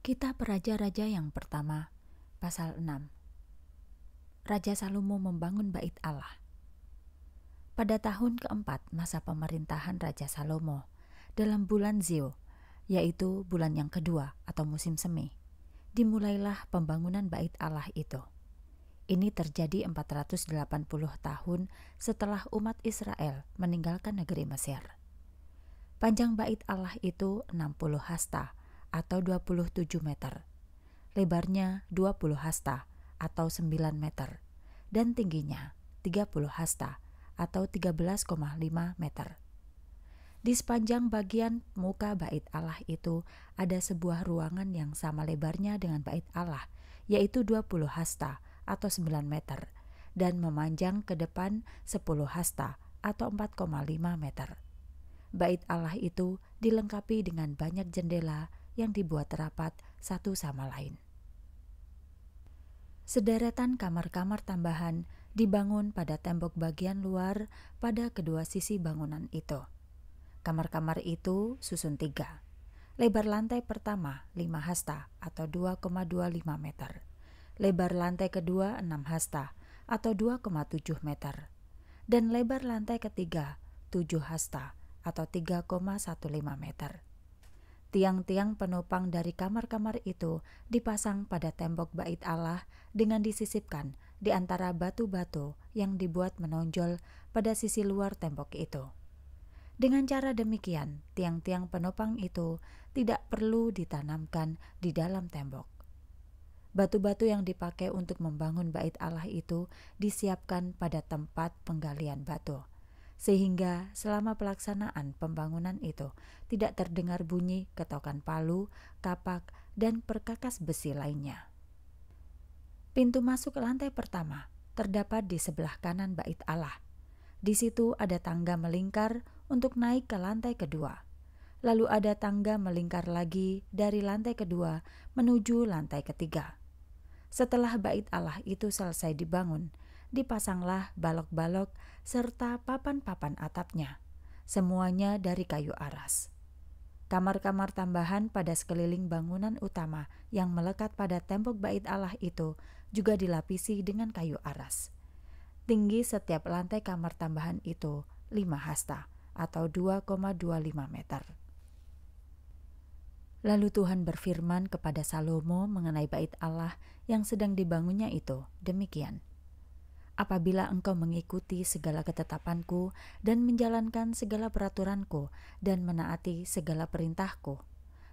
Kitab Raja-Raja yang pertama, pasal 6. Raja Salomo membangun bait Allah. Pada tahun keempat masa pemerintahan Raja Salomo, dalam bulan Zio, yaitu bulan yang kedua atau musim semi, dimulailah pembangunan bait Allah itu. Ini terjadi 480 tahun setelah umat Israel meninggalkan negeri Mesir. Panjang bait Allah itu 60 hasta atau 27 meter. Lebarnya 20 hasta atau 9 meter dan tingginya 30 hasta atau 13,5 meter. Di sepanjang bagian muka bait Allah itu ada sebuah ruangan yang sama lebarnya dengan bait Allah, yaitu 20 hasta atau 9 meter, dan memanjang ke depan 10 hasta atau 4,5 meter. Bait Allah itu dilengkapi dengan banyak jendela yang dibuat rapat satu sama lain. Sederetan kamar-kamar tambahan dibangun pada tembok bagian luar pada kedua sisi bangunan itu. Kamar-kamar itu susun tiga. Lebar lantai pertama 5 hasta atau 2,25 meter. Lebar lantai kedua 6 hasta atau 2,7 meter. Dan lebar lantai ketiga 7 hasta atau 3,15 meter. Tiang-tiang penopang dari kamar-kamar itu dipasang pada tembok bait Allah dengan disisipkan di antara batu-batu yang dibuat menonjol pada sisi luar tembok itu. Dengan cara demikian, tiang-tiang penopang itu tidak perlu ditanamkan di dalam tembok. Batu-batu yang dipakai untuk membangun bait Allah itu disiapkan pada tempat penggalian batu sehingga selama pelaksanaan pembangunan itu tidak terdengar bunyi ketokan palu, kapak, dan perkakas besi lainnya. Pintu masuk lantai pertama terdapat di sebelah kanan Bait Allah. Di situ ada tangga melingkar untuk naik ke lantai kedua. Lalu ada tangga melingkar lagi dari lantai kedua menuju lantai ketiga. Setelah Bait Allah itu selesai dibangun, dipasanglah balok-balok serta papan-papan atapnya. Semuanya dari kayu aras. Kamar-kamar tambahan pada sekeliling bangunan utama yang melekat pada tembok bait Allah itu juga dilapisi dengan kayu aras. Tinggi setiap lantai kamar tambahan itu 5 hasta atau 2,25 meter. Lalu Tuhan berfirman kepada Salomo mengenai bait Allah yang sedang dibangunnya itu, demikian apabila engkau mengikuti segala ketetapanku dan menjalankan segala peraturanku dan menaati segala perintahku,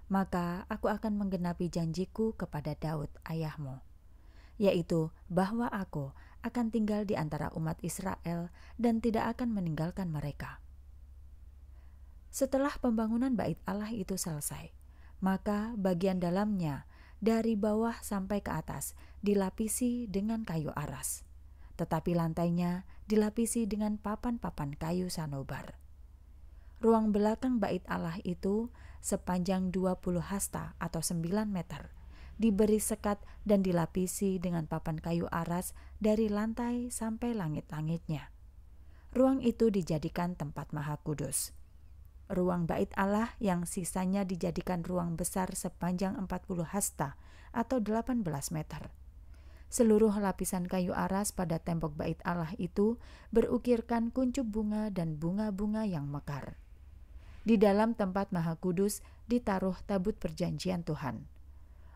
maka aku akan menggenapi janjiku kepada Daud ayahmu, yaitu bahwa aku akan tinggal di antara umat Israel dan tidak akan meninggalkan mereka. Setelah pembangunan bait Allah itu selesai, maka bagian dalamnya dari bawah sampai ke atas dilapisi dengan kayu aras tetapi lantainya dilapisi dengan papan-papan kayu sanobar. Ruang belakang bait Allah itu sepanjang 20 hasta atau 9 meter, diberi sekat dan dilapisi dengan papan kayu aras dari lantai sampai langit-langitnya. Ruang itu dijadikan tempat maha kudus. Ruang bait Allah yang sisanya dijadikan ruang besar sepanjang 40 hasta atau 18 meter Seluruh lapisan kayu aras pada tembok bait Allah itu berukirkan kuncup bunga dan bunga-bunga yang mekar. Di dalam tempat maha kudus ditaruh tabut perjanjian Tuhan.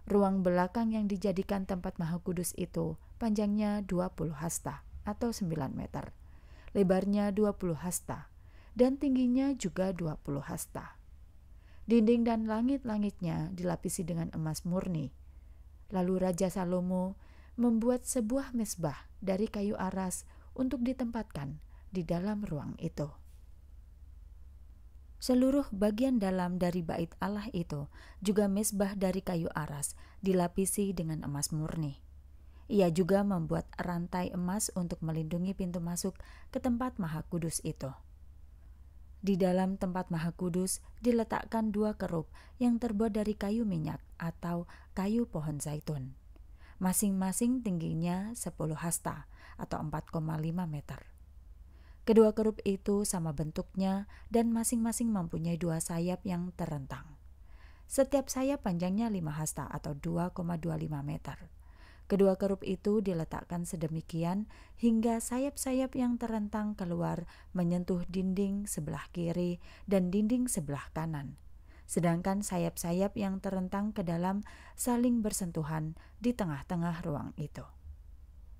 Ruang belakang yang dijadikan tempat maha kudus itu panjangnya 20 hasta atau 9 meter, lebarnya 20 hasta, dan tingginya juga 20 hasta. Dinding dan langit-langitnya dilapisi dengan emas murni. Lalu Raja Salomo membuat sebuah mesbah dari kayu aras untuk ditempatkan di dalam ruang itu. Seluruh bagian dalam dari bait Allah itu juga mesbah dari kayu aras dilapisi dengan emas murni. Ia juga membuat rantai emas untuk melindungi pintu masuk ke tempat maha kudus itu. Di dalam tempat maha kudus diletakkan dua kerup yang terbuat dari kayu minyak atau kayu pohon zaitun masing-masing tingginya 10 hasta atau 4,5 meter. Kedua kerup itu sama bentuknya dan masing-masing mempunyai dua sayap yang terentang. Setiap sayap panjangnya 5 hasta atau 2,25 meter. Kedua kerup itu diletakkan sedemikian hingga sayap-sayap yang terentang keluar menyentuh dinding sebelah kiri dan dinding sebelah kanan sedangkan sayap-sayap yang terentang ke dalam saling bersentuhan di tengah-tengah ruang itu.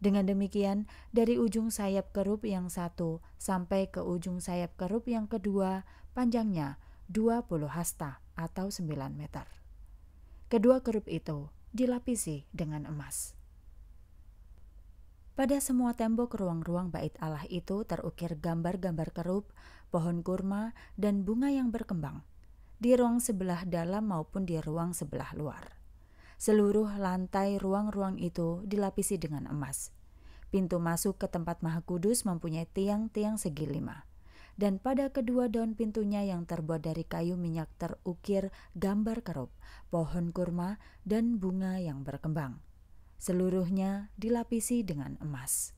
Dengan demikian, dari ujung sayap kerup yang satu sampai ke ujung sayap kerup yang kedua, panjangnya 20 hasta atau 9 meter. Kedua kerup itu dilapisi dengan emas. Pada semua tembok ruang-ruang bait Allah itu terukir gambar-gambar kerup, pohon kurma, dan bunga yang berkembang, di ruang sebelah dalam maupun di ruang sebelah luar. Seluruh lantai ruang-ruang itu dilapisi dengan emas. Pintu masuk ke tempat Maha Kudus mempunyai tiang-tiang segi lima. Dan pada kedua daun pintunya yang terbuat dari kayu minyak terukir gambar kerup, pohon kurma, dan bunga yang berkembang. Seluruhnya dilapisi dengan emas.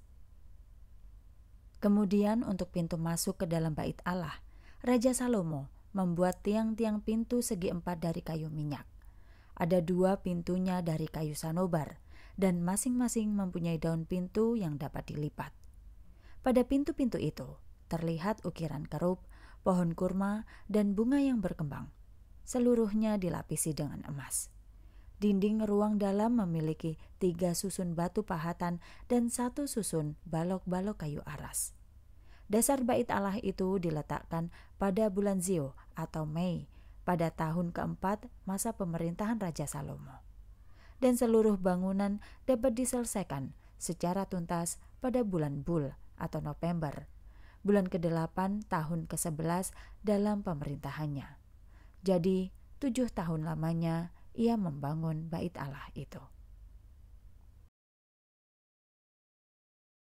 Kemudian untuk pintu masuk ke dalam bait Allah, Raja Salomo membuat tiang-tiang pintu segi empat dari kayu minyak. Ada dua pintunya dari kayu sanobar, dan masing-masing mempunyai daun pintu yang dapat dilipat. Pada pintu-pintu itu terlihat ukiran kerup, pohon kurma, dan bunga yang berkembang. Seluruhnya dilapisi dengan emas. Dinding ruang dalam memiliki tiga susun batu pahatan dan satu susun balok-balok kayu aras. Dasar bait Allah itu diletakkan pada bulan Zio atau Mei pada tahun keempat masa pemerintahan Raja Salomo. Dan seluruh bangunan dapat diselesaikan secara tuntas pada bulan Bul atau November, bulan ke-8 tahun ke-11 dalam pemerintahannya. Jadi, tujuh tahun lamanya ia membangun bait Allah itu.